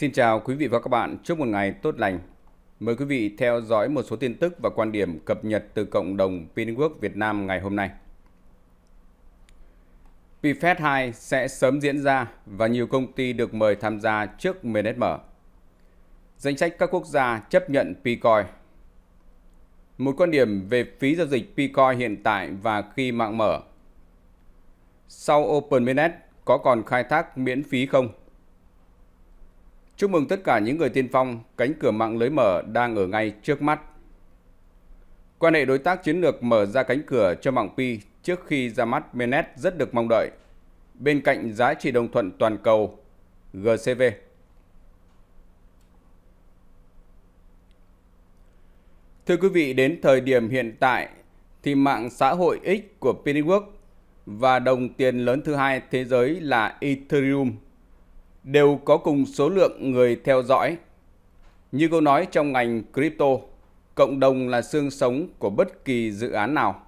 Xin chào quý vị và các bạn, chúc một ngày tốt lành. Mời quý vị theo dõi một số tin tức và quan điểm cập nhật từ cộng đồng Pinwork Việt Nam ngày hôm nay. PFED 2 sẽ sớm diễn ra và nhiều công ty được mời tham gia trước MNSM. Danh sách các quốc gia chấp nhận Picoin Một quan điểm về phí giao dịch Picoin hiện tại và khi mạng mở. Sau Open OpenMinet có còn khai thác miễn phí không? Chúc mừng tất cả những người tiên phong, cánh cửa mạng lưới mở đang ở ngay trước mắt. Quan hệ đối tác chiến lược mở ra cánh cửa cho mạng Pi trước khi ra mắt Menet rất được mong đợi. Bên cạnh giá trị đồng thuận toàn cầu GCV. Thưa quý vị, đến thời điểm hiện tại thì mạng xã hội X của Pennyworth và đồng tiền lớn thứ hai thế giới là Ethereum đều có cùng số lượng người theo dõi. Như câu nói trong ngành crypto, cộng đồng là xương sống của bất kỳ dự án nào.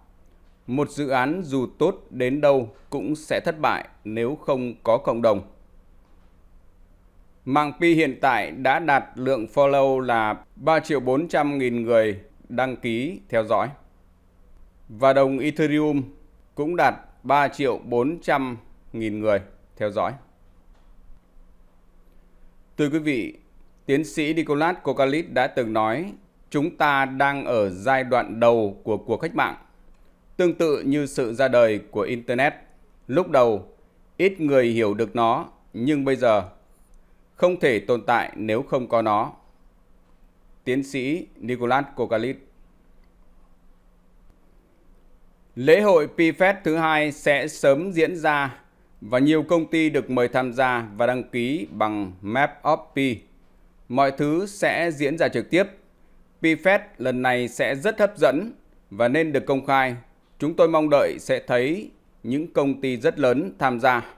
Một dự án dù tốt đến đâu cũng sẽ thất bại nếu không có cộng đồng. Mạng Pi hiện tại đã đạt lượng follow là 3 triệu 400 nghìn người đăng ký theo dõi. Và đồng Ethereum cũng đạt 3 triệu 400 nghìn người theo dõi. Thưa quý vị, tiến sĩ Nicolas Kokalit đã từng nói chúng ta đang ở giai đoạn đầu của cuộc cách mạng. Tương tự như sự ra đời của Internet, lúc đầu ít người hiểu được nó nhưng bây giờ không thể tồn tại nếu không có nó. Tiến sĩ Nicolas Kokalit Lễ hội PFET thứ hai sẽ sớm diễn ra và nhiều công ty được mời tham gia và đăng ký bằng Map of P. Mọi thứ sẽ diễn ra trực tiếp. PFED lần này sẽ rất hấp dẫn và nên được công khai. Chúng tôi mong đợi sẽ thấy những công ty rất lớn tham gia.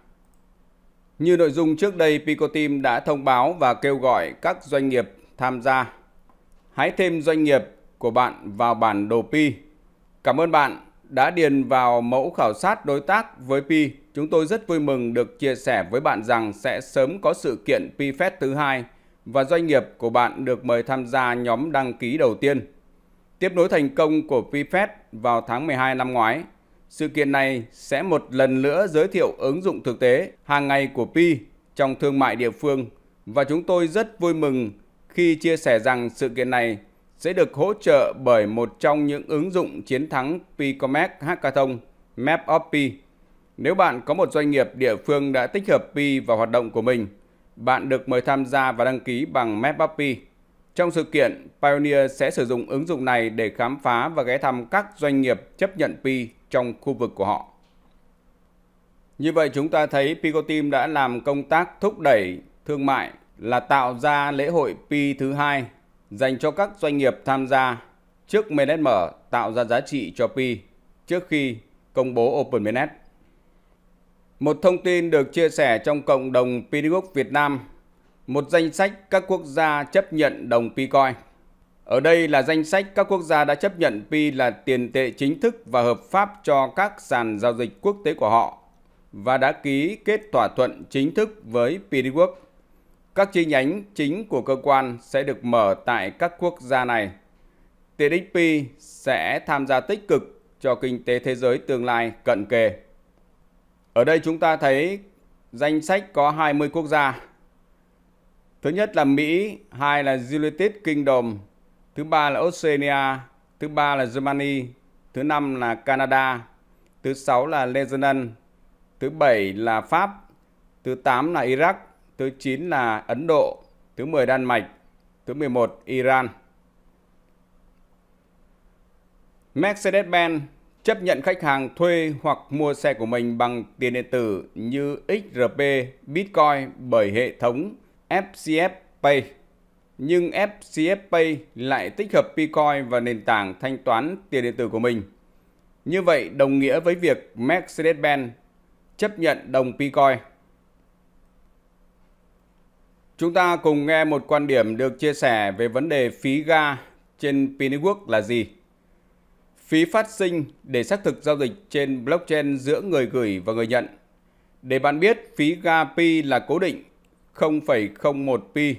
Như nội dung trước đây, Picoteam đã thông báo và kêu gọi các doanh nghiệp tham gia. Hãy thêm doanh nghiệp của bạn vào bản đồ Pi. Cảm ơn bạn đã điền vào mẫu khảo sát đối tác với Pi. Chúng tôi rất vui mừng được chia sẻ với bạn rằng sẽ sớm có sự kiện Pi PFest thứ hai và doanh nghiệp của bạn được mời tham gia nhóm đăng ký đầu tiên. Tiếp nối thành công của Pi PFest vào tháng 12 năm ngoái, sự kiện này sẽ một lần nữa giới thiệu ứng dụng thực tế hàng ngày của Pi trong thương mại địa phương và chúng tôi rất vui mừng khi chia sẻ rằng sự kiện này sẽ được hỗ trợ bởi một trong những ứng dụng chiến thắng Picomec Hackathon, Map of P. Nếu bạn có một doanh nghiệp địa phương đã tích hợp P vào hoạt động của mình, bạn được mời tham gia và đăng ký bằng Map of P. Trong sự kiện, Pioneer sẽ sử dụng ứng dụng này để khám phá và ghé thăm các doanh nghiệp chấp nhận P trong khu vực của họ. Như vậy chúng ta thấy team đã làm công tác thúc đẩy thương mại là tạo ra lễ hội Pi thứ hai dành cho các doanh nghiệp tham gia trước mở tạo ra giá trị cho Pi trước khi công bố Open OpenMNS. Một thông tin được chia sẻ trong cộng đồng Pi Network Việt Nam, một danh sách các quốc gia chấp nhận đồng Pi Coin. Ở đây là danh sách các quốc gia đã chấp nhận Pi là tiền tệ chính thức và hợp pháp cho các sàn giao dịch quốc tế của họ và đã ký kết thỏa thuận chính thức với Pi Network. Các chi nhánh chính của cơ quan sẽ được mở tại các quốc gia này. TDP sẽ tham gia tích cực cho kinh tế thế giới tương lai cận kề. Ở đây chúng ta thấy danh sách có 20 quốc gia. Thứ nhất là Mỹ, hai là United Kingdom, thứ ba là Australia, thứ ba là Germany, thứ năm là Canada, thứ sáu là Lebanon, thứ bảy là Pháp, thứ tám là Iraq, thứ 9 là Ấn Độ, thứ 10 Đan Mạch, thứ 11 Iran. Mercedes-Benz chấp nhận khách hàng thuê hoặc mua xe của mình bằng tiền điện tử như XRP, Bitcoin bởi hệ thống FCF Pay. Nhưng FCF Pay lại tích hợp Bitcoin và nền tảng thanh toán tiền điện tử của mình. Như vậy đồng nghĩa với việc Mercedes-Benz chấp nhận đồng Bitcoin Chúng ta cùng nghe một quan điểm được chia sẻ về vấn đề phí ga trên Piniwork là gì. Phí phát sinh để xác thực giao dịch trên blockchain giữa người gửi và người nhận. Để bạn biết, phí ga pi là cố định 0,01 pi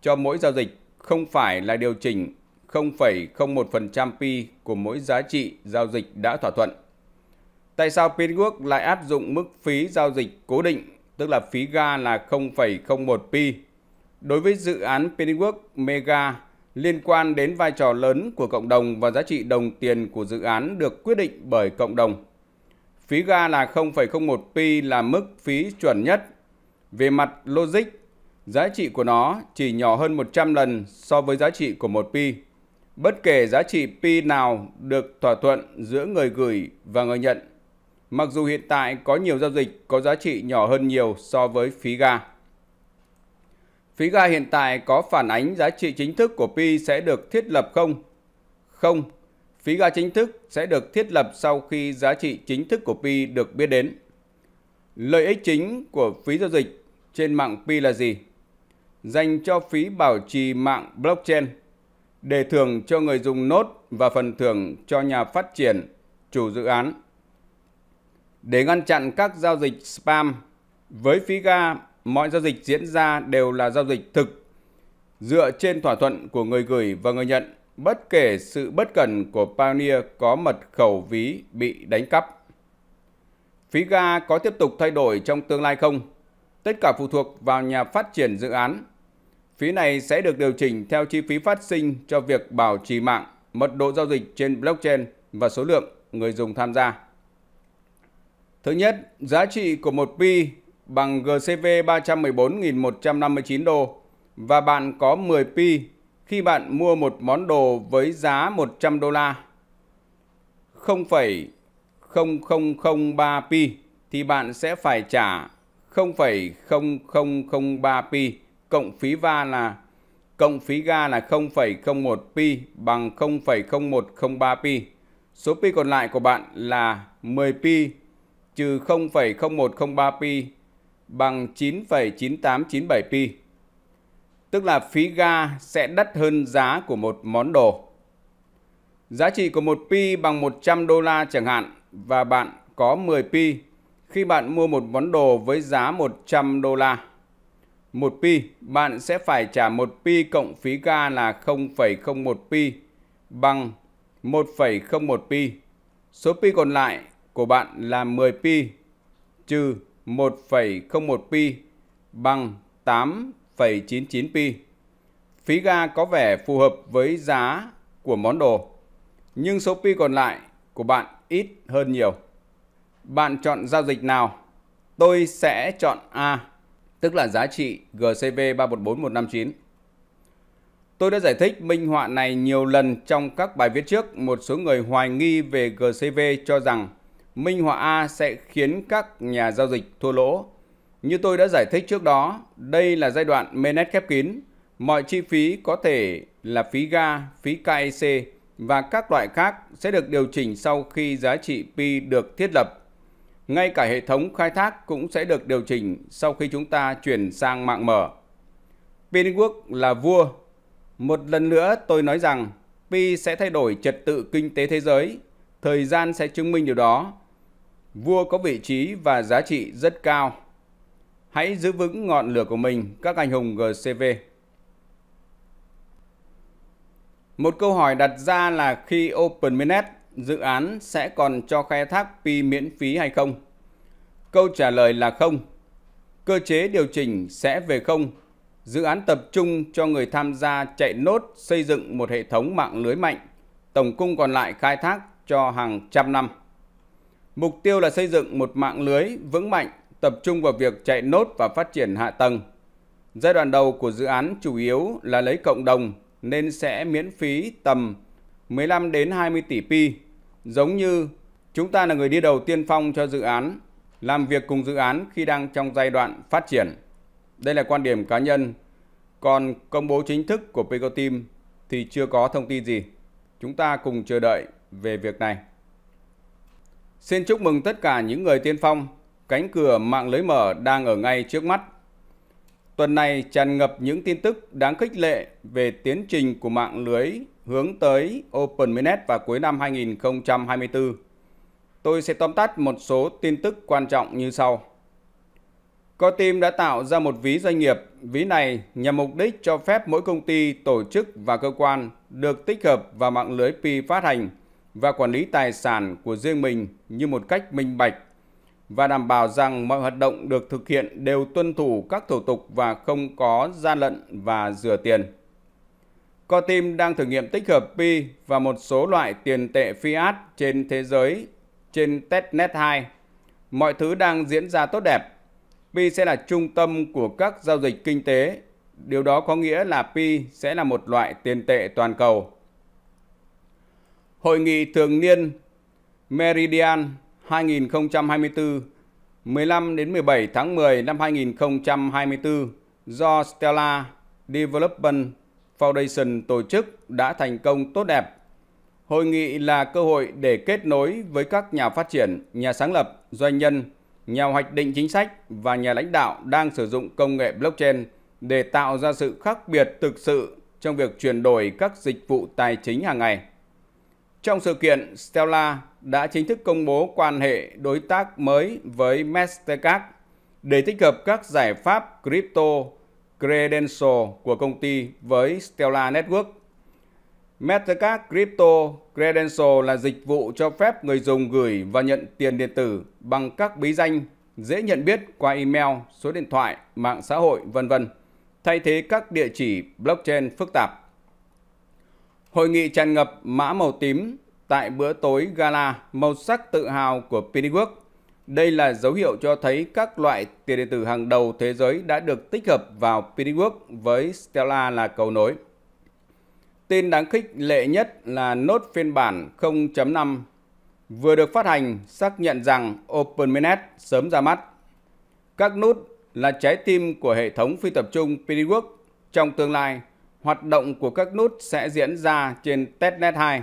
cho mỗi giao dịch, không phải là điều chỉnh 0,01% pi của mỗi giá trị giao dịch đã thỏa thuận. Tại sao Pinwork lại áp dụng mức phí giao dịch cố định tức là phí ga là 0,01 pi. Đối với dự án Pennyworth Mega liên quan đến vai trò lớn của cộng đồng và giá trị đồng tiền của dự án được quyết định bởi cộng đồng. Phí ga là 0,01 pi là mức phí chuẩn nhất. Về mặt logic, giá trị của nó chỉ nhỏ hơn 100 lần so với giá trị của 1 pi. Bất kể giá trị pi nào được thỏa thuận giữa người gửi và người nhận – mặc dù hiện tại có nhiều giao dịch có giá trị nhỏ hơn nhiều so với phí ga. Phí ga hiện tại có phản ánh giá trị chính thức của pi sẽ được thiết lập không? Không, phí ga chính thức sẽ được thiết lập sau khi giá trị chính thức của pi được biết đến. Lợi ích chính của phí giao dịch trên mạng pi là gì? Dành cho phí bảo trì mạng blockchain, để thưởng cho người dùng nốt và phần thưởng cho nhà phát triển, chủ dự án. Để ngăn chặn các giao dịch spam, với phí ga, mọi giao dịch diễn ra đều là giao dịch thực, dựa trên thỏa thuận của người gửi và người nhận, bất kể sự bất cần của Pioneer có mật khẩu ví bị đánh cắp. Phí ga có tiếp tục thay đổi trong tương lai không? Tất cả phụ thuộc vào nhà phát triển dự án. Phí này sẽ được điều chỉnh theo chi phí phát sinh cho việc bảo trì mạng, mật độ giao dịch trên blockchain và số lượng người dùng tham gia. Thứ nhất, giá trị của một pi bằng GCV 314.159 đô và bạn có 10 pi khi bạn mua một món đồ với giá 100 đô la 0,0003 pi thì bạn sẽ phải trả 0,0003 pi cộng phí va là cộng phí ga là 0,01 pi bằng 0,0103 pi. Số pi còn lại của bạn là 10 pi trừ 0,0103 pi bằng 9,9897 pi. Tức là phí ga sẽ đắt hơn giá của một món đồ. Giá trị của một pi bằng 100 đô la chẳng hạn và bạn có 10 pi khi bạn mua một món đồ với giá 100 đô la. Một pi, bạn sẽ phải trả một pi cộng phí ga là 0,01 pi bằng 1,01 pi. Số pi còn lại của bạn là 10 pi trừ 1,01 pi bằng 8,99 pi. Phí ga có vẻ phù hợp với giá của món đồ, nhưng số pi còn lại của bạn ít hơn nhiều. Bạn chọn giao dịch nào? Tôi sẽ chọn A, tức là giá trị GCV 314159. Tôi đã giải thích minh họa này nhiều lần trong các bài viết trước. Một số người hoài nghi về GCV cho rằng Minh Họa A sẽ khiến các nhà giao dịch thua lỗ. Như tôi đã giải thích trước đó, đây là giai đoạn mainnet khép kín. Mọi chi phí có thể là phí ga, phí KEC và các loại khác sẽ được điều chỉnh sau khi giá trị pi được thiết lập. Ngay cả hệ thống khai thác cũng sẽ được điều chỉnh sau khi chúng ta chuyển sang mạng mở. Pi Pinwork là vua. Một lần nữa tôi nói rằng Pi sẽ thay đổi trật tự kinh tế thế giới. Thời gian sẽ chứng minh điều đó. Vua có vị trí và giá trị rất cao. Hãy giữ vững ngọn lửa của mình, các anh hùng GCV. Một câu hỏi đặt ra là khi OpenMinet dự án sẽ còn cho khai thác pi miễn phí hay không? Câu trả lời là không. Cơ chế điều chỉnh sẽ về không. Dự án tập trung cho người tham gia chạy nốt xây dựng một hệ thống mạng lưới mạnh. Tổng cung còn lại khai thác cho hàng trăm năm. Mục tiêu là xây dựng một mạng lưới vững mạnh, tập trung vào việc chạy nốt và phát triển hạ tầng. Giai đoạn đầu của dự án chủ yếu là lấy cộng đồng nên sẽ miễn phí tầm 15 đến 20 tỷ pi. Giống như chúng ta là người đi đầu tiên phong cho dự án, làm việc cùng dự án khi đang trong giai đoạn phát triển. Đây là quan điểm cá nhân. Còn công bố chính thức của Pico Team thì chưa có thông tin gì. Chúng ta cùng chờ đợi về việc này. Xin chúc mừng tất cả những người tiên phong, cánh cửa mạng lưới mở đang ở ngay trước mắt. Tuần này tràn ngập những tin tức đáng khích lệ về tiến trình của mạng lưới hướng tới Open OpenMinet vào cuối năm 2024. Tôi sẽ tóm tắt một số tin tức quan trọng như sau. Coteam đã tạo ra một ví doanh nghiệp. Ví này nhằm mục đích cho phép mỗi công ty, tổ chức và cơ quan được tích hợp vào mạng lưới Pi phát hành – và quản lý tài sản của riêng mình như một cách minh bạch và đảm bảo rằng mọi hoạt động được thực hiện đều tuân thủ các thủ tục và không có gian lận và rửa tiền. Cotim đang thử nghiệm tích hợp Pi và một số loại tiền tệ fiat trên thế giới trên testnet 2. Mọi thứ đang diễn ra tốt đẹp. Pi sẽ là trung tâm của các giao dịch kinh tế. Điều đó có nghĩa là Pi sẽ là một loại tiền tệ toàn cầu Hội nghị thường niên Meridian 2024 15 đến 17 tháng 10 năm 2024 do Stella Development Foundation tổ chức đã thành công tốt đẹp. Hội nghị là cơ hội để kết nối với các nhà phát triển, nhà sáng lập, doanh nhân, nhà hoạch định chính sách và nhà lãnh đạo đang sử dụng công nghệ blockchain để tạo ra sự khác biệt thực sự trong việc chuyển đổi các dịch vụ tài chính hàng ngày. Trong sự kiện, Stella đã chính thức công bố quan hệ đối tác mới với Mastercard để tích hợp các giải pháp crypto credential của công ty với Stella Network. Mastercard Crypto Credential là dịch vụ cho phép người dùng gửi và nhận tiền điện tử bằng các bí danh dễ nhận biết qua email, số điện thoại, mạng xã hội, vân vân, thay thế các địa chỉ blockchain phức tạp. Hội nghị tràn ngập mã màu tím tại bữa tối gala màu sắc tự hào của Pennyworth. Đây là dấu hiệu cho thấy các loại tiền điện tử hàng đầu thế giới đã được tích hợp vào Pennyworth với Stella là cầu nối. Tin đáng khích lệ nhất là nốt phiên bản 0.5 vừa được phát hành xác nhận rằng OpenMinet sớm ra mắt. Các nút là trái tim của hệ thống phi tập trung Pennyworth trong tương lai hoạt động của các nút sẽ diễn ra trên testnet 2.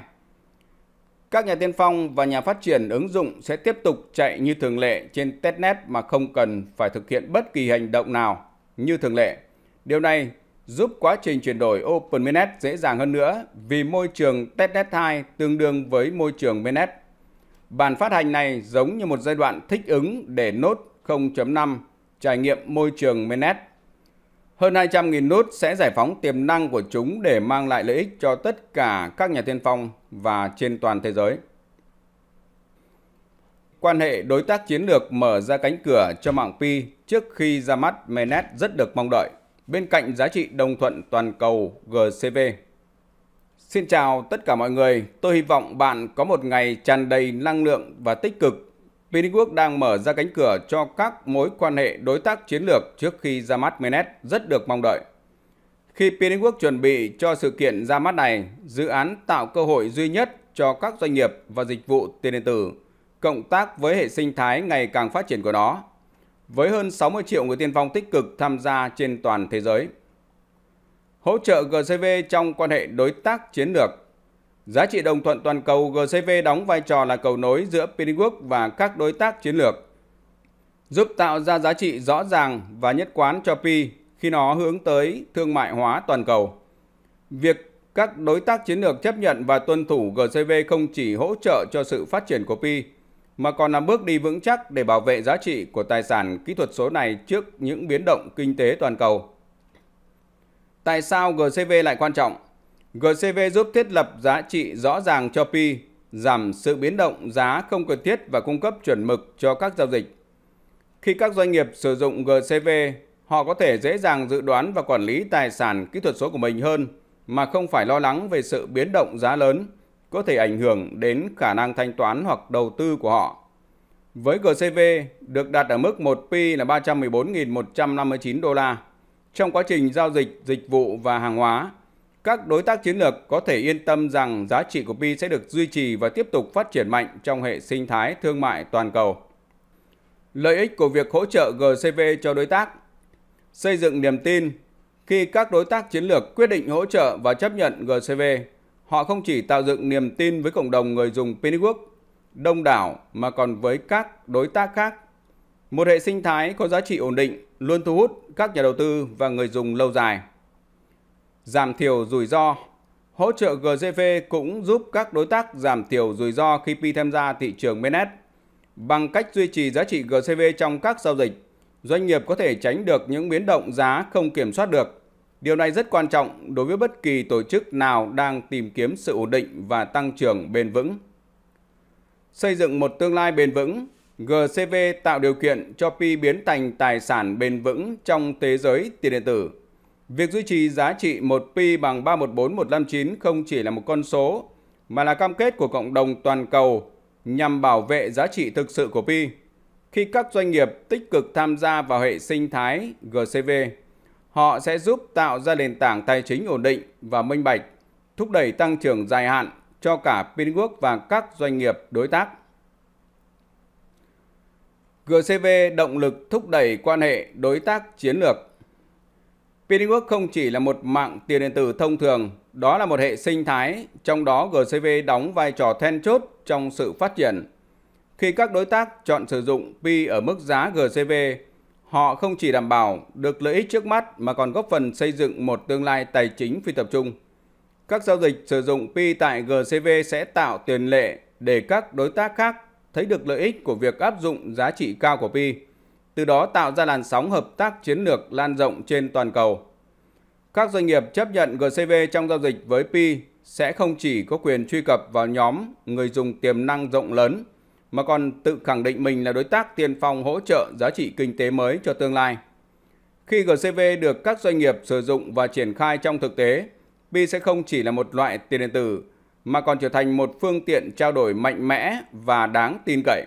Các nhà tiên phong và nhà phát triển ứng dụng sẽ tiếp tục chạy như thường lệ trên testnet mà không cần phải thực hiện bất kỳ hành động nào như thường lệ. Điều này giúp quá trình chuyển đổi OpenMinet dễ dàng hơn nữa vì môi trường testnet 2 tương đương với môi trường Mainnet. Bản phát hành này giống như một giai đoạn thích ứng để nốt 0.5 trải nghiệm môi trường Mainnet hơn 200.000 nút sẽ giải phóng tiềm năng của chúng để mang lại lợi ích cho tất cả các nhà tiên phong và trên toàn thế giới. Quan hệ đối tác chiến lược mở ra cánh cửa cho mạng Pi trước khi ra mắt Menet rất được mong đợi, bên cạnh giá trị đồng thuận toàn cầu GCV. Xin chào tất cả mọi người, tôi hy vọng bạn có một ngày tràn đầy năng lượng và tích cực quốc đang mở ra cánh cửa cho các mối quan hệ đối tác chiến lược trước khi ra mắt Menet rất được mong đợi. Khi quốc chuẩn bị cho sự kiện ra mắt này, dự án tạo cơ hội duy nhất cho các doanh nghiệp và dịch vụ tiền điện tử, cộng tác với hệ sinh thái ngày càng phát triển của nó, với hơn 60 triệu người tiên phong tích cực tham gia trên toàn thế giới. Hỗ trợ GCV trong quan hệ đối tác chiến lược Giá trị đồng thuận toàn cầu GCV đóng vai trò là cầu nối giữa Piringroup và các đối tác chiến lược, giúp tạo ra giá trị rõ ràng và nhất quán cho Pi khi nó hướng tới thương mại hóa toàn cầu. Việc các đối tác chiến lược chấp nhận và tuân thủ GCV không chỉ hỗ trợ cho sự phát triển của Pi, mà còn là bước đi vững chắc để bảo vệ giá trị của tài sản kỹ thuật số này trước những biến động kinh tế toàn cầu. Tại sao GCV lại quan trọng? GCV giúp thiết lập giá trị rõ ràng cho Pi, giảm sự biến động giá không cần thiết và cung cấp chuẩn mực cho các giao dịch. Khi các doanh nghiệp sử dụng GCV, họ có thể dễ dàng dự đoán và quản lý tài sản kỹ thuật số của mình hơn mà không phải lo lắng về sự biến động giá lớn có thể ảnh hưởng đến khả năng thanh toán hoặc đầu tư của họ. Với GCV được đặt ở mức 1 pi là 314.159 đô la. Trong quá trình giao dịch dịch vụ và hàng hóa, các đối tác chiến lược có thể yên tâm rằng giá trị của Pi sẽ được duy trì và tiếp tục phát triển mạnh trong hệ sinh thái thương mại toàn cầu. Lợi ích của việc hỗ trợ GCV cho đối tác Xây dựng niềm tin Khi các đối tác chiến lược quyết định hỗ trợ và chấp nhận GCV, họ không chỉ tạo dựng niềm tin với cộng đồng người dùng Pinwork đông đảo mà còn với các đối tác khác. Một hệ sinh thái có giá trị ổn định luôn thu hút các nhà đầu tư và người dùng lâu dài giảm thiểu rủi ro. Hỗ trợ GCV cũng giúp các đối tác giảm thiểu rủi ro khi pi tham gia thị trường Mainnet. Bằng cách duy trì giá trị GCV trong các giao dịch, doanh nghiệp có thể tránh được những biến động giá không kiểm soát được. Điều này rất quan trọng đối với bất kỳ tổ chức nào đang tìm kiếm sự ổn định và tăng trưởng bền vững. Xây dựng một tương lai bền vững, GCV tạo điều kiện cho Pi biến thành tài sản bền vững trong thế giới tiền điện tử. Việc duy trì giá trị 1pi bằng 314159 không chỉ là một con số, mà là cam kết của cộng đồng toàn cầu nhằm bảo vệ giá trị thực sự của pi. Khi các doanh nghiệp tích cực tham gia vào hệ sinh thái GCV, họ sẽ giúp tạo ra nền tảng tài chính ổn định và minh bạch, thúc đẩy tăng trưởng dài hạn cho cả Pinwork và các doanh nghiệp đối tác. GCV động lực thúc đẩy quan hệ đối tác chiến lược Pinningwork không chỉ là một mạng tiền điện tử thông thường, đó là một hệ sinh thái, trong đó GCV đóng vai trò then chốt trong sự phát triển. Khi các đối tác chọn sử dụng Pi ở mức giá GCV, họ không chỉ đảm bảo được lợi ích trước mắt mà còn góp phần xây dựng một tương lai tài chính phi tập trung. Các giao dịch sử dụng Pi tại GCV sẽ tạo tiền lệ để các đối tác khác thấy được lợi ích của việc áp dụng giá trị cao của Pi từ đó tạo ra làn sóng hợp tác chiến lược lan rộng trên toàn cầu. Các doanh nghiệp chấp nhận GCV trong giao dịch với Pi sẽ không chỉ có quyền truy cập vào nhóm người dùng tiềm năng rộng lớn, mà còn tự khẳng định mình là đối tác tiên phong hỗ trợ giá trị kinh tế mới cho tương lai. Khi GCV được các doanh nghiệp sử dụng và triển khai trong thực tế, Pi sẽ không chỉ là một loại tiền điện tử, mà còn trở thành một phương tiện trao đổi mạnh mẽ và đáng tin cậy.